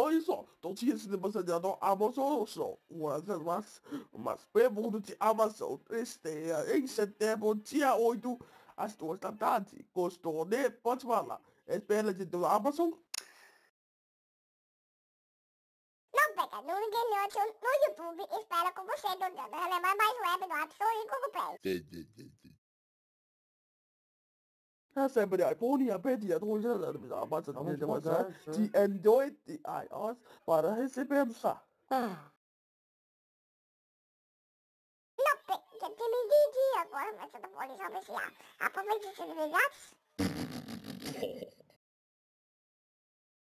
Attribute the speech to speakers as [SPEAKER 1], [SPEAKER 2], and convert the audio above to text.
[SPEAKER 1] 所以说，从七十不是聊到阿莫手手，我在 mas mas pergunto de Amazon esteja em setembro dia 8 às duas da tarde. Gostou, né? Pode falar. Espera de do Amazon.
[SPEAKER 2] Não pega no Game no YouTube. Espera com você, Dudana. Ela é mais web no App e Google
[SPEAKER 1] Play person, блядь, полная апатия, тоже безопасность не демонстрирует. The enjoy the iOS participants.
[SPEAKER 3] Não, que me diga agora, mas eu não vou lhe saber me